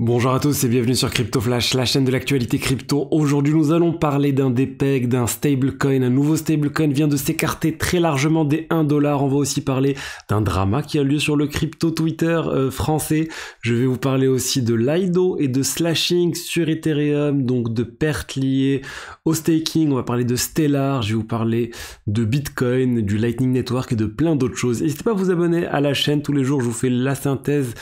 Bonjour à tous et bienvenue sur Crypto Flash, la chaîne de l'actualité crypto. Aujourd'hui, nous allons parler d'un DPEG, d'un stablecoin. Un nouveau stablecoin vient de s'écarter très largement des 1 On va aussi parler d'un drama qui a lieu sur le crypto Twitter euh, français. Je vais vous parler aussi de l'IDO et de slashing sur Ethereum, donc de pertes liées au staking. On va parler de Stellar, je vais vous parler de Bitcoin, du Lightning Network et de plein d'autres choses. N'hésitez pas à vous abonner à la chaîne. Tous les jours, je vous fais la synthèse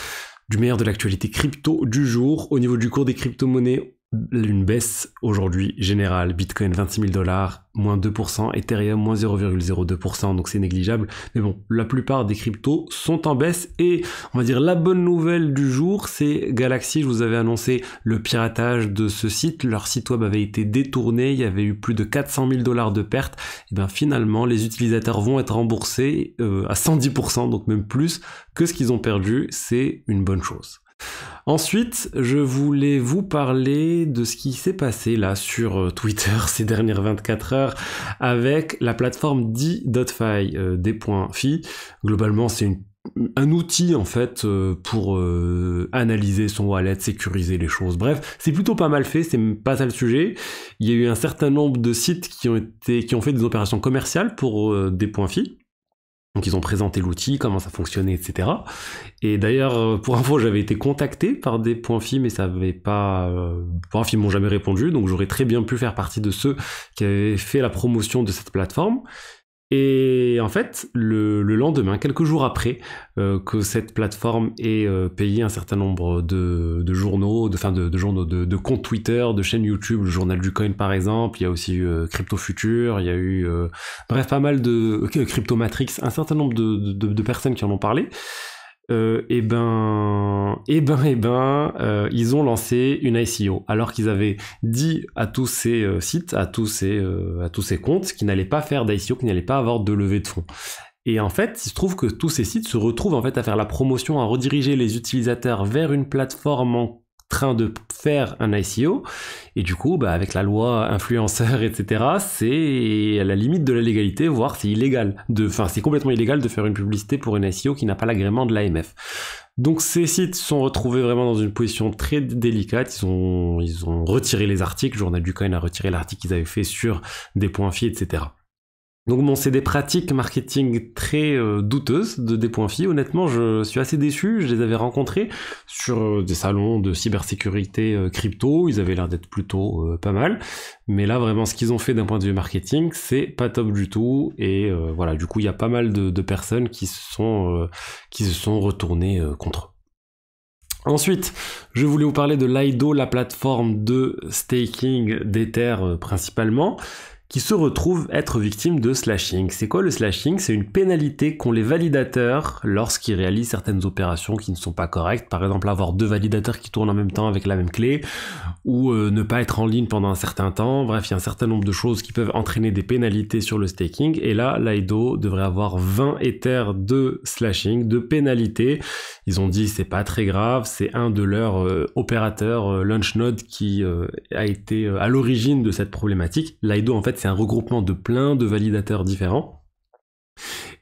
du meilleur de l'actualité crypto du jour. Au niveau du cours des crypto-monnaies, une baisse aujourd'hui générale. Bitcoin 26 000 dollars, moins 2%, Ethereum moins 0,02%, donc c'est négligeable. Mais bon, la plupart des cryptos sont en baisse et on va dire la bonne nouvelle du jour, c'est Galaxy, je vous avais annoncé le piratage de ce site. Leur site web avait été détourné, il y avait eu plus de 400 000 dollars de pertes. Et bien finalement, les utilisateurs vont être remboursés euh, à 110%, donc même plus que ce qu'ils ont perdu. C'est une bonne chose. Ensuite, je voulais vous parler de ce qui s'est passé là sur euh, Twitter ces dernières 24 heures avec la plateforme D.Fi, euh, D.Fi. Globalement, c'est un outil en fait euh, pour analyser son wallet, sécuriser les choses. Bref, c'est plutôt pas mal fait, c'est pas ça le sujet. Il y a eu un certain nombre de sites qui ont été qui ont fait des opérations commerciales pour des points donc ils ont présenté l'outil, comment ça fonctionnait, etc. Et d'ailleurs, euh, pour info, j'avais été contacté par des points films et ça avait pas, euh, points films m'ont jamais répondu, donc j'aurais très bien pu faire partie de ceux qui avaient fait la promotion de cette plateforme. Et en fait, le, lendemain, quelques jours après euh, que cette plateforme ait euh, payé un certain nombre de, journaux, de, de, journaux, de, comptes Twitter, de chaînes YouTube, le journal du coin par exemple, il y a aussi euh, Crypto Future, il y a eu bref pas mal de Crypto Matrix, un certain nombre de, personnes qui en ont parlé euh, et eh ben, et eh ben, et eh ben, euh, ils ont lancé une ICO alors qu'ils avaient dit à tous ces euh, sites, à tous ces, euh, à tous ces comptes qu'ils n'allaient pas faire d'ICO, qu'ils n'allaient pas avoir de levée de fonds. Et en fait, il se trouve que tous ces sites se retrouvent en fait à faire la promotion, à rediriger les utilisateurs vers une plateforme en train de faire un ICO. Et du coup, bah, avec la loi influenceur, etc., c'est à la limite de la légalité, voire c'est illégal. Enfin, c'est complètement illégal de faire une publicité pour une ICO qui n'a pas l'agrément de l'AMF. Donc ces sites sont retrouvés vraiment dans une position très délicate. Ils ont, ils ont retiré les articles. le Journal du Coin a retiré l'article qu'ils avaient fait sur des points fi, etc. Donc bon, c'est des pratiques marketing très euh, douteuses de des points filles. Honnêtement, je suis assez déçu. Je les avais rencontrés sur euh, des salons de cybersécurité euh, crypto. Ils avaient l'air d'être plutôt pas mal. Mais là, vraiment, ce qu'ils ont fait d'un point de vue marketing, c'est pas top du tout. Et voilà, du coup, il y a pas mal de, personnes qui se sont, qui se sont retournées contre eux. Ensuite, je voulais vous parler de Lido, la plateforme de staking d'Ether principalement qui se retrouvent être victimes de slashing. C'est quoi le slashing C'est une pénalité qu'ont les validateurs lorsqu'ils réalisent certaines opérations qui ne sont pas correctes. Par exemple, avoir deux validateurs qui tournent en même temps avec la même clé, ou euh, ne pas être en ligne pendant un certain temps. Bref, il y a un certain nombre de choses qui peuvent entraîner des pénalités sur le staking. Et là, Lido devrait avoir 20 éthers de slashing, de pénalités. Ils ont dit c'est pas très grave, c'est un de leurs euh, opérateurs euh, qui euh, a été à l'origine de cette problématique. Lido en fait c'est un regroupement de plein de validateurs différents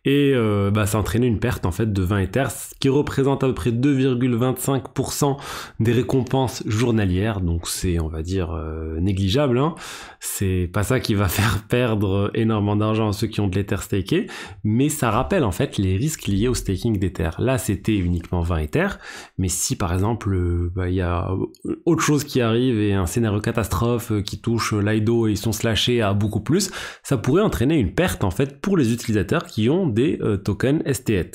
et euh, bah, ça entraînait une perte en fait de 20 Ethers, ce qui représente à peu près 2,25% des récompenses journalières, donc c'est on va dire euh, négligeable, hein. c'est pas ça qui va faire perdre énormément d'argent à ceux qui ont de l'Ether staké, mais ça rappelle en fait les risques liés au staking terres Là c'était uniquement 20 Ethers, mais si par exemple euh, bah, il y a autre chose qui arrive et un scénario catastrophe qui touche l'IDO et ils sont slashés à beaucoup plus, ça pourrait entraîner une perte en fait pour les utilisateurs qui ont des euh, tokens STET.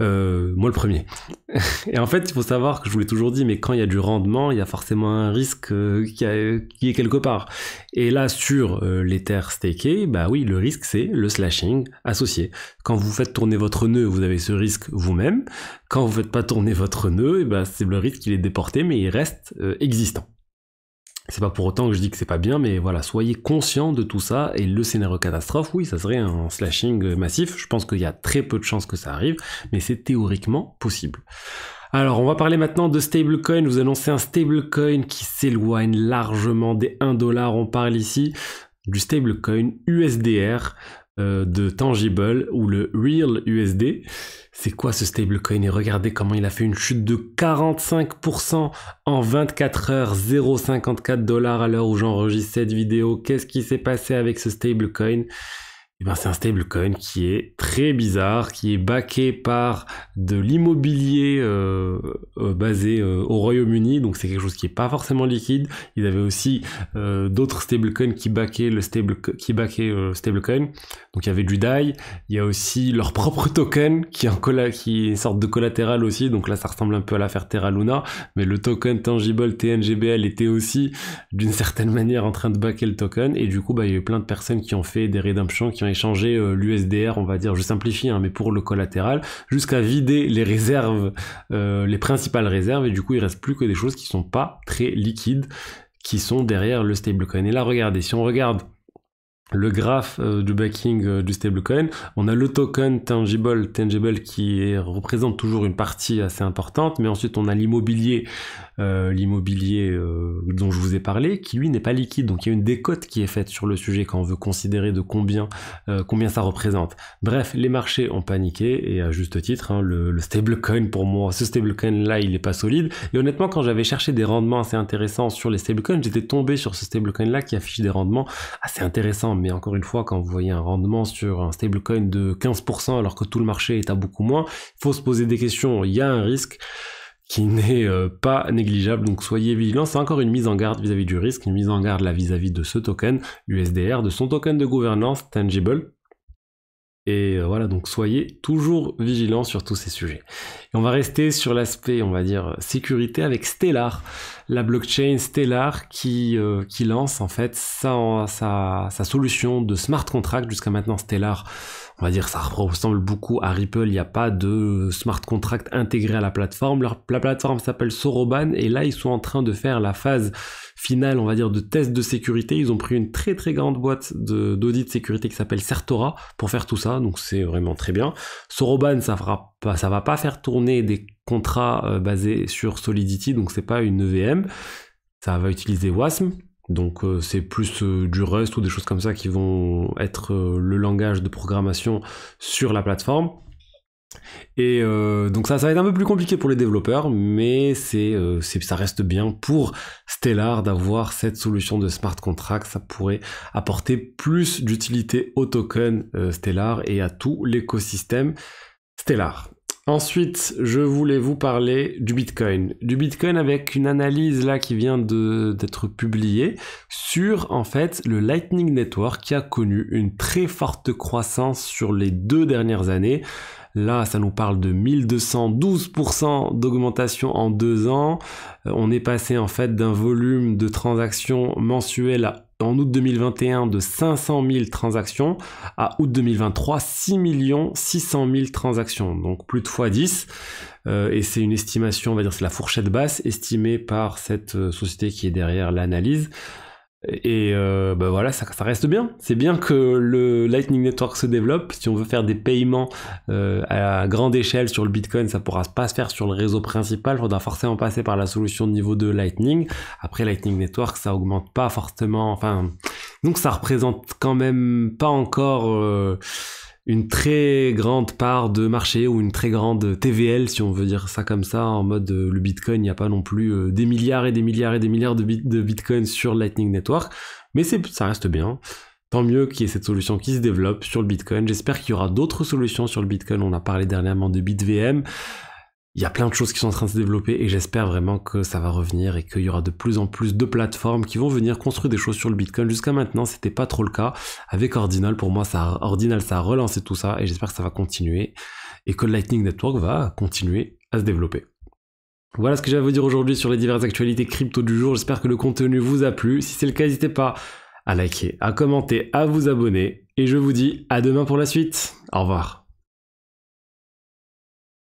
Euh, moi le premier. et en fait, il faut savoir que je vous l'ai toujours dit, mais quand il y a du rendement, il y a forcément un risque euh, qui, est quelque part. Et là, sur l'Ether les bah oui, le risque c'est le slashing associé. Quand vous faites tourner votre nœud, vous avez ce risque vous-même. Quand vous ne faites pas tourner votre nœud, et eh bah, ben, c'est le risque qu'il est déporté, mais il reste existant. C'est pas pour autant que je dis que c'est pas bien, mais voilà, soyez conscient de tout ça. Et le scénario catastrophe, oui, ça serait un slashing massif. Je pense qu'il y a très peu de chances que ça arrive, mais c'est théoriquement possible. Alors, on va parler maintenant de stablecoin. Vous annoncez un stablecoin qui s'éloigne largement des 1 dollar. On parle ici du stablecoin USDR. Euh, de Tangible ou le Real USD. C'est quoi ce stablecoin Et regardez comment il a fait une chute de 45% en 24 heures, 0,54 dollars à l'heure où j'enregistre cette vidéo. Qu'est-ce qui s'est passé avec ce stablecoin eh ben, c'est un stablecoin qui est très bizarre, qui est backé par de l'immobilier euh, euh, basé euh, au Royaume-Uni, donc c'est quelque chose qui n'est pas forcément liquide. Ils avaient aussi d'autres stablecoins qui backaient le stable, qui stablecoin, donc il y avait du DAI, il y a aussi leur propre token qui est, colla, qui une sorte de collatéral aussi, donc là ça ressemble un peu à l'affaire Terra Luna, mais le token tangible TNGBL était aussi d'une certaine manière en train de backer le token, et du coup bah, il y a eu plein de personnes qui ont fait des redemptions, qui ont changer euh, l'USDR, on va dire, je simplifie, hein, mais pour le collatéral, jusqu'à vider les réserves, euh, les principales réserves, et du coup il reste plus que des choses qui sont pas très liquides, qui sont derrière le stablecoin. Et là, regardez, si on regarde le graphe euh, du backing euh, du stablecoin. On a le token tangible, tangible qui représente toujours une partie assez importante, mais ensuite on a l'immobilier, euh, l'immobilier dont je vous ai parlé, qui lui n'est pas liquide. Donc il y a une décote qui est faite sur le sujet quand on veut considérer de combien, combien ça représente. Bref, les marchés ont paniqué et à juste titre, hein, le, le stablecoin pour moi, ce stablecoin là, il n'est pas solide. Et honnêtement, quand j'avais cherché des rendements assez intéressants sur les stablecoins, j'étais tombé sur ce stablecoin là qui affiche des rendements assez intéressants mais encore une fois, quand vous voyez un rendement sur un stablecoin de 15% alors que tout le marché est à beaucoup moins, il faut se poser des questions, il y a un risque qui n'est euh, pas négligeable, donc soyez vigilants, c'est encore une mise en garde vis-à-vis du risque, une mise en garde là vis à -vis de ce token USDR, de son token de gouvernance tangible, et euh, voilà, donc soyez toujours vigilants sur tous ces sujets. Et on va rester sur l'aspect, on va dire, sécurité avec Stellar, la blockchain Stellar qui, euh, qui lance en fait sa, sa, solution de smart contract. Jusqu'à maintenant, Stellar, on va dire, ça ressemble beaucoup à Ripple. Il n'y a pas de smart contract intégré à la plateforme. la plateforme s'appelle Soroban et là, ils sont en train de faire la phase finale, on va dire, de test de sécurité. Ils ont pris une très très grande boîte d'audit de, sécurité qui s'appelle Certora pour faire tout ça donc c'est vraiment très bien. Soroban, ça ne va pas faire tourner des contrats euh, basés sur Solidity, donc ce c'est pas une EVM. Ça va utiliser WASM, donc euh, c'est plus euh, du Rust ou des choses comme ça qui vont être le langage de programmation sur la plateforme. Et euh, donc ça, va être un peu plus compliqué pour les développeurs, mais euh, c'est, ça reste bien pour Stellar d'avoir cette solution de smart contract. Ça pourrait apporter plus d'utilité au token euh, Stellar et à tout l'écosystème Stellar. Ensuite, je voulais vous parler du Bitcoin. Du Bitcoin avec une analyse là qui vient d'être publiée sur en fait le Lightning Network qui a connu une très forte croissance sur les deux dernières années. Là, ça nous parle de 1212% d'augmentation en deux ans. Euh, on est passé en fait d'un volume de transactions mensuelles en août 2021 de 500 000 transactions à août 2023 6 600 000 transactions, donc plus de fois 10. Euh, et c'est une estimation, on va dire c'est la fourchette basse estimée par cette euh, société qui est derrière l'analyse. Et euh, bah voilà, ça, ça reste bien. C'est bien que le Lightning Network se développe. Si on veut faire des paiements euh, à grande échelle sur le Bitcoin, ça pourra pas se faire sur le réseau principal. Il faudra forcément passer par la solution de niveau 2 Lightning. Après, Lightning Network, ça augmente pas forcément. Enfin, donc ça représente quand même pas encore. Euh, une très grande part de marché ou une très grande TVL, si on veut dire ça comme ça, en mode euh, le Bitcoin, il n'y a pas non plus euh, des milliards et des milliards et des milliards de, de Bitcoin sur Lightning Network, mais ça reste bien. Tant mieux qu'il y ait cette solution qui se développe sur le Bitcoin. J'espère qu'il y aura d'autres solutions sur le Bitcoin. On a parlé dernièrement de BitVM il y a plein de choses qui sont en train de se développer et j'espère vraiment que ça va revenir et qu'il y aura de plus en plus de plateformes qui vont venir construire des choses sur le Bitcoin. Jusqu'à maintenant, c'était pas trop le cas. Avec Ordinal, pour moi, ça, Ordinal, ça a relancé tout ça et j'espère que ça va continuer et que le Lightning Network va continuer à se développer. Voilà ce que j'avais à vous dire aujourd'hui sur les diverses actualités crypto du jour. J'espère que le contenu vous a plu. Si c'est le cas, n'hésitez pas à liker, à commenter, à vous abonner. Et je vous dis à demain pour la suite. Au revoir.